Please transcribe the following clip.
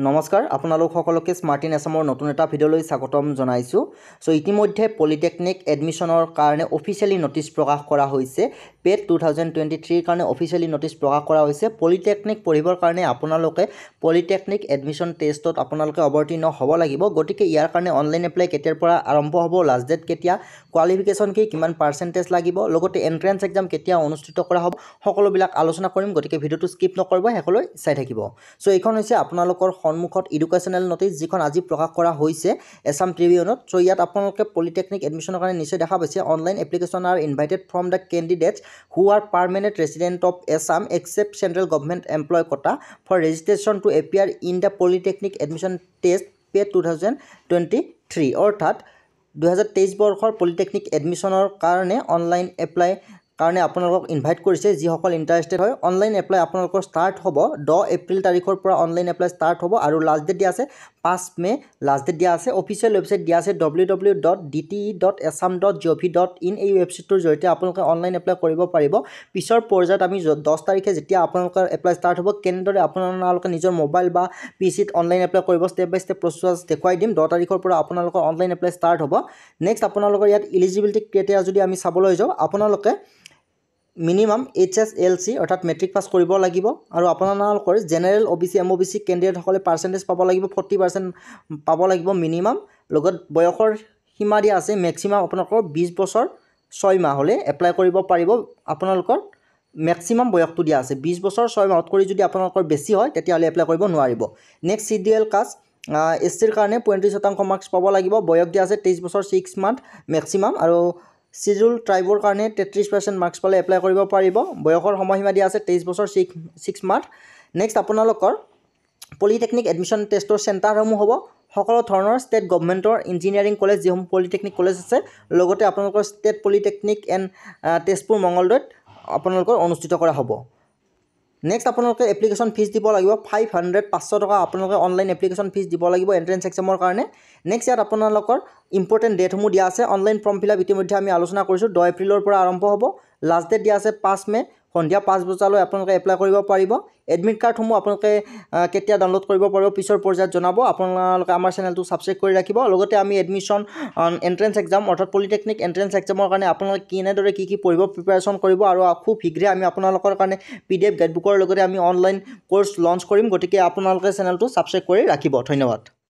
নমস্কাৰ আপোনালোক সকলোকে স্মাৰ্টিন এছামৰ নতুন এটা ভিডিঅ'লৈ স্বাগতম জনাইছোঁ চ' ইতিমধ্যে পলিটেকনিক এডমিশ্যনৰ কাৰণে অফিচিয়েলি নটিছ প্ৰকাশ কৰা হৈছে পেড টু থাউজেণ্ড টুৱেণ্টি থ্ৰীৰ কাৰণে অফিচিয়েলি নটিছ প্ৰকাশ কৰা হৈছে পলিটেকনিক পঢ়িবৰ কাৰণে আপোনালোকে পলিটেকনিক এডমিশ্যন টেষ্টত আপোনালোকে অৱতীৰ্ণ হ'ব লাগিব গতিকে ইয়াৰ কাৰণে অনলাইন এপ্লাই কেতিয়াৰ পৰা আৰম্ভ হ'ব লাষ্ট ডেট কেতিয়া কোৱালিফিকেশ্যন কি কিমান পাৰ্চেণ্টেজ লাগিব লগতে এণ্ট্ৰেঞ্চ এক্সাম কেতিয়া অনুষ্ঠিত কৰা হ'ব সকলোবিলাক আলোচনা কৰিম গতিকে ভিডিঅ'টো স্কিপ নকৰিব শেষলৈ চাই থাকিব চ' এইখন হৈছে আপোনালোকৰ সন্মুখত ইডুকেশ্যনেল নটিছ যিখন আজি প্ৰকাশ কৰা হৈছে এছাম ট্ৰিবিউনত চ' ইয়াত আপোনালোকে পলিটেকনিক এডমিশ্যনৰ কাৰণে নিশ্চয় দেখা পাইছে অনলাইন এপ্লিকেশ্যন আৰু invited from the candidates who are permanent resident of Assam except central government employee কটা for registration to appear in the polytechnic admission test পে টু থাউজেণ্ড টুৱেণ্টি থ্ৰী অৰ্থাৎ দুহেজাৰ তেইছ বৰ্ষৰ পলিটেকনিক এডমিশ্যনৰ কাৰণে অনলাইন এপ্লাই কাৰণে আপোনালোকক ইনভাইট কৰিছে যিসকল ইণ্টাৰেষ্টেড হয় অনলাইন এপ্লাই আপোনালোকৰ ষ্টাৰ্ট হ'ব দহ এপ্ৰিল তাৰিখৰ পৰা অনলাইন এপ্লাই ষ্টাৰ্ট হ'ব আৰু লাষ্ট ডেট দিয়া আছে পাঁচ মে লাষ্ট ডেট দিয়া আছে অফিচিয়েল ৱেবছাইট দিয়া আছে W W dot D T E dot Assam dot G O' V dot in এই ৱেবছাইটটোৰ জৰিয়তে আপোনালোকে অনলাইন এপ্লাই কৰিব পাৰিব পিছৰ পৰ্যায়ত আমি দহ তাৰিখে যেতিয়া আপোনালোকৰ এপ্লাই ষ্টাৰ্ট হ'ব কেনেদৰে আপোনালোকে নিজৰ মোবাইল বা পি চিত অনলাইন এপ্লাই কৰিব ষ্টেপ বাই ষ্টেপ প্ৰচেছ দেখুৱাই দিম দহ তাৰিখৰ পৰা আপোনালোকৰ অনলাইন এপ্লাই ষ্টাৰ্ট হ'ব নেক্সট আপোনালোকৰ ইয়াত ইলিজিবিলিটি ক্ৰিটেৰিয়া যদি আমি চাবলৈ যাওঁ আপোনালোকে minimum H S L C অৰ্থাৎ মেট্ৰিক পাছ কৰিব লাগিব আৰু আপোনালোকৰ general O' B C M O' B C কেণ্ডিডেটসকলে পাৰ্চেণ্টেজ পাব লাগিব ফৰ্টি পাৰ্চেণ্ট পাব লাগিব মিনিমাম লগত বয়সৰ সীমা দিয়া আছে মেক্সিমাম আপোনালোকৰ বিছ বছৰ ছয় মাহ হ'লে এপ্লাই কৰিব পাৰিব আপোনালোকৰ মেক্সিমাম বয়সটো দিয়া আছে বিছ বছৰ ছয় মাহত কৰি যদি আপোনালোকৰ বেছি হয় তেতিয়াহ'লে এপ্লাই কৰিব নোৱাৰিব next C D L caste এছ চিৰ কাৰণে পঁয়ত্ৰিছ শতাংশ মাৰ্কছ পাব লাগিব বয়স দিয়া আছে তেইছ বছৰ ছিক্স মান্থ মেক্সিমাম আৰু চিজুল ট্ৰাইবৰ কাৰণে তেত্ৰিছ পাৰ্চেণ্ট মাৰ্কছ পালে এপ্লাই কৰিব পাৰিব বয়সৰ সময়সীমা দিয়া আছে তেইছ বছৰ ছিক্স ছিক্স মাৰ্থ নেক্সট আপোনালোকৰ পলিটেকনিক এডমিশ্যন টেষ্টৰ চেণ্টাৰসমূহ হ'ব সকলো ধৰণৰ ষ্টেট গভমেণ্টৰ ইঞ্জিনিয়াৰিং কলেজ যিসমূহ পলিটেকনিক কলেজ আছে লগতে আপোনালোকৰ ষ্টেট পলিটেকনিক এণ্ড তেজপুৰ মংগলদৈত আপোনালোকৰ অনুষ্ঠিত কৰা হ'ব নেক্সট আপোনালোকে এপ্লিকেশ্যন ফিজ দিব লাগিব ফাইভ হাণ্ড্ৰেড পাঁচশ টকা আপোনালোকে অনলাইন এপ্লিকেশ্যন ফিজ দিব লাগিব এণ্ট্ৰেঞ্চ এক্সামৰ কাৰণে নেক্সট ইয়াত আপোনালোকৰ ইম্পৰ্টেণ্ট ডেটসমূহ দিয়া আছে অনলাইন ফৰ্ম ফিল আপ ইতিমধ্যে আমি আলোচনা কৰিছোঁ দহ এপ্ৰিলৰ পৰা আৰম্ভ হ'ব লাষ্ট ডেট দিয়া আছে পাঁচ মে' সন্ধিয়া পাঁচ বজালৈ আপোনালোকে এপ্লাই কৰিব পাৰিব এডমিট কাৰ্ডসমূহ আপোনালোকে কেতিয়া ডাউনলোড কৰিব পাৰিব পিছৰ পৰ্যায়ত জনাব আপোনালোকে আমাৰ চেনেলটো ছাবস্ক্ৰাইব কৰি ৰাখিব লগতে আমি এডমিশ্যন এণ্ট্ৰেঞ্চ এক্সাম অৰ্থাৎ পলিটেকনিক এণ্ট্ৰেঞ্চ এক্সামৰ কাৰণে আপোনালোকে কেনেদৰে কি কি পঢ়িব প্ৰিপেৰেশ্যন কৰিব আৰু খুব শীঘ্ৰে আমি আপোনালোকৰ কাৰণে পি ডি এফ গাইডবুকৰ লগতে আমি অনলাইন কৰ্চ লঞ্চ কৰিম গতিকে আপোনালোকে চেনেলটো ছাবস্ক্ৰাইব কৰি ৰাখিব ধন্যবাদ